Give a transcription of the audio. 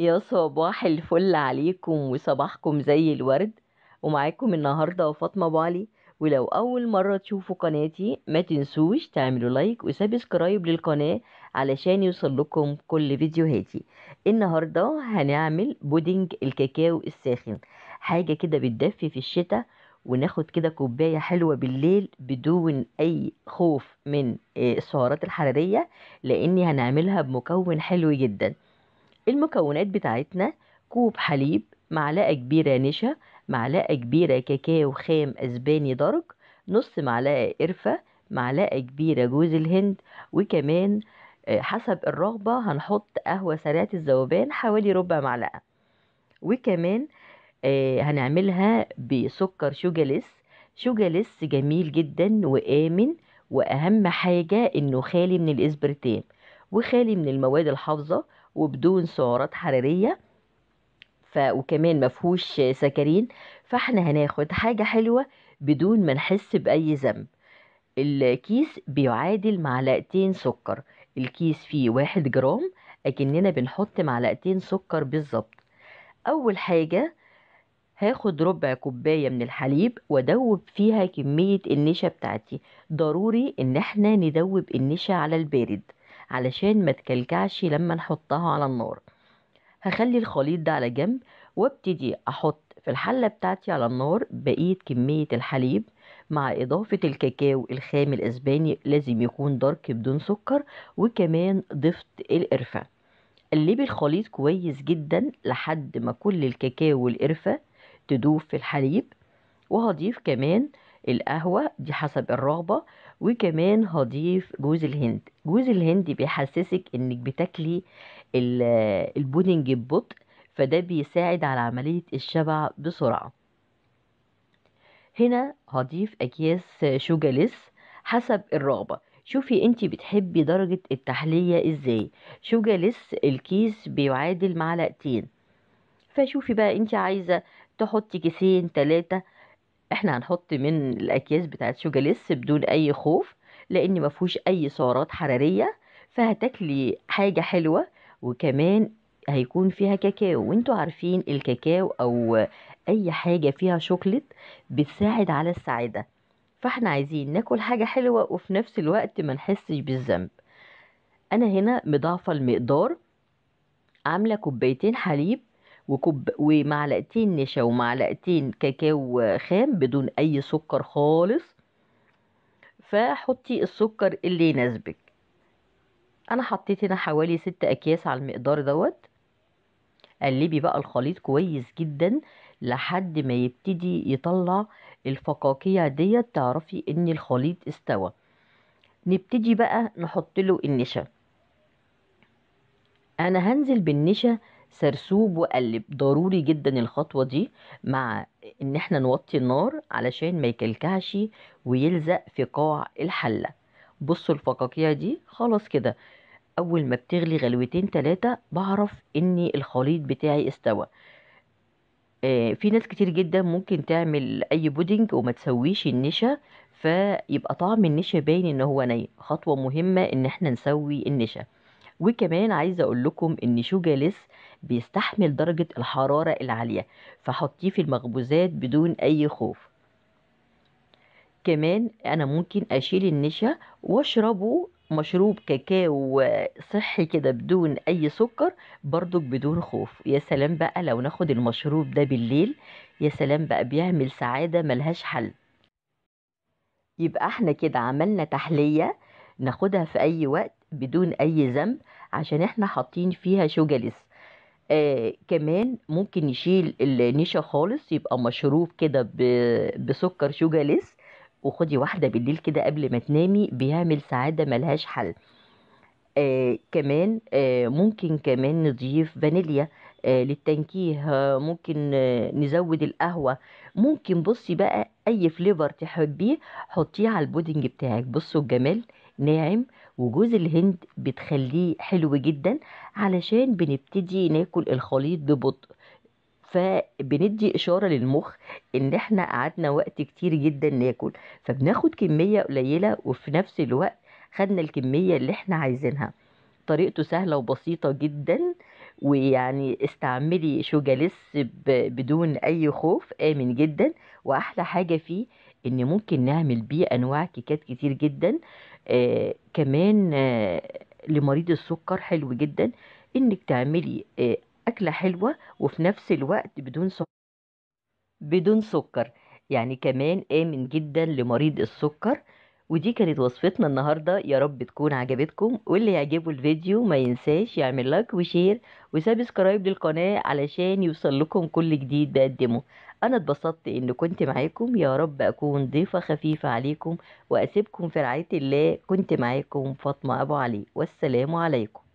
يا صباح الفل عليكم وصباحكم زي الورد ومعاكم النهاردة فاطمة بالي ولو أول مرة تشوفوا قناتي ما تنسوش تعملوا لايك وسبسكرايب للقناة علشان يوصلكم كل فيديوهاتي النهاردة هنعمل بودنج الكاكاو الساخن حاجة كده بتدفي في الشتاء وناخد كده كوباية حلوة بالليل بدون أي خوف من آه، السعرات الحرارية لأني هنعملها بمكون حلو جداً المكونات بتاعتنا كوب حليب معلقة كبيرة نشا معلقة كبيرة كاكاو خام أسباني درج نص معلقة قرفة معلقة كبيرة جوز الهند وكمان آه، حسب الرغبة هنحط قهوة سريعة الذوبان حوالي ربع معلقة وكمان آه، هنعملها بسكر شوجاليس شوجاليس جميل جدا وآمن وأهم حاجة إنه خالي من الإسبرتين وخالي من المواد الحافظة وبدون سعرات حرارية ف... وكمان مفهوش سكرين فاحنا هناخد حاجة حلوة بدون ما نحس بأي ذنب الكيس بيعادل معلقتين سكر الكيس فيه واحد جرام أكننا بنحط معلقتين سكر بالظبط أول حاجة هاخد ربع كوباية من الحليب وادوب فيها كمية النشا بتاعتي ضروري ان احنا ندوب النشا على البارد علشان ما تكلكعش لما نحطها على النار هخلي الخليط ده على جنب وابتدي احط في الحلة بتاعتي على النار بقية كمية الحليب مع إضافة الكاكاو الخام الأسباني لازم يكون دارك بدون سكر وكمان ضفت القرفة قلبي الخليط كويس جدا لحد ما كل الكاكاو والقرفة تدوب في الحليب وهضيف كمان القهوة دي حسب الرغبة وكمان هضيف جوز الهند جوز الهند بيحسسك انك بتاكلي البودنج ببطء فده بيساعد على عملية الشبع بسرعة هنا هضيف اكياس شوجاليس حسب الرغبة شوفي انت بتحبي درجة التحلية ازاي شوجاليس الكيس بيعادل معلقتين فشوفي بقى انت عايزة تحطي كيسين تلاتة احنا هنحط من الاكياس بتاعت سوجاليس بدون اي خوف لان مفهوش اي سعرات حراريه فهتاكلي حاجه حلوه وكمان هيكون فيها كاكاو وانتوا عارفين الكاكاو او اي حاجه فيها شوكليت بتساعد على السعاده فاحنا عايزين ناكل حاجه حلوه وفي نفس الوقت ما نحسش بالذنب انا هنا مضاعفه المقدار عامله كوبايتين حليب وكوب ومعلقتين نشا ومعلقتين كاكاو خام بدون اي سكر خالص فحطي السكر اللي يناسبك انا حطيت هنا حوالي ست اكياس على المقدار دوت قلبي بقى الخليط كويس جدا لحد ما يبتدي يطلع الفقاقيع ديت تعرفي ان الخليط استوى نبتدي بقى نحط له النشا انا هنزل بالنشا سرسوب وقلب ضروري جدا الخطوة دي مع ان احنا نوطي النار علشان ما يكلكعش ويلزق في قاع الحلة بصوا الفقاقيع دي خلاص كده اول ما بتغلي غلوتين تلاتة بعرف ان الخليط بتاعي استوى آه، في ناس كتير جدا ممكن تعمل اي بودنج وما تسويش النشا فيبقى طعم النشا باين ان هو نايم خطوة مهمة ان احنا نسوي النشا وكمان عايزه اقول لكم ان شو جالس بيستحمل درجه الحراره العاليه فحطيه في المخبوزات بدون اي خوف كمان انا ممكن اشيل النشا واشربه مشروب كاكاو صحي كده بدون اي سكر برضك بدون خوف يا سلام بقى لو ناخد المشروب ده بالليل يا سلام بقى بيعمل سعادة ملهاش حل يبقى احنا كده عملنا تحلية ناخدها في اي وقت بدون اي ذنب عشان احنا حاطين فيها شوجلس آه كمان ممكن نشيل النشا خالص يبقى مشروب كده بسكر شوجلس وخدي واحده بالليل كده قبل ما تنامي بيعمل سعاده ملهاش حل آه كمان آه ممكن كمان نضيف فانيليا آه للتنكيه آه ممكن آه نزود القهوه ممكن بصي بقى اي فليفر تحبيه حطيه على البودنج بتاعك بصوا الجمال ناعم وجوز الهند بتخليه حلو جدا علشان بنبتدي ناكل الخليط ببطء فبندي اشاره للمخ ان احنا قعدنا وقت كتير جدا ناكل فبناخد كميه قليله وفي نفس الوقت خدنا الكميه اللي احنا عايزينها طريقته سهله وبسيطه جدا ويعني استعملي شوجاليس بدون اي خوف امن جدا واحلى حاجه فيه ان ممكن نعمل بيه انواع كيكات كتير جدا آه كمان آه لمريض السكر حلو جدا انك تعملي آه اكله حلوه وفي نفس الوقت بدون سكر بدون سكر يعني كمان امن جدا لمريض السكر ودي كانت وصفتنا النهاردة يا رب تكون عجبتكم واللي يعجبه الفيديو ما ينساش يعمل لايك وشير وسبسكرايب للقناة علشان يوصل لكم كل جديد بقدمه أنا اتبسطت إن كنت معاكم يا رب أكون ضيفة خفيفة عليكم وأسيبكم في رعاية الله كنت معاكم فاطمة أبو علي والسلام عليكم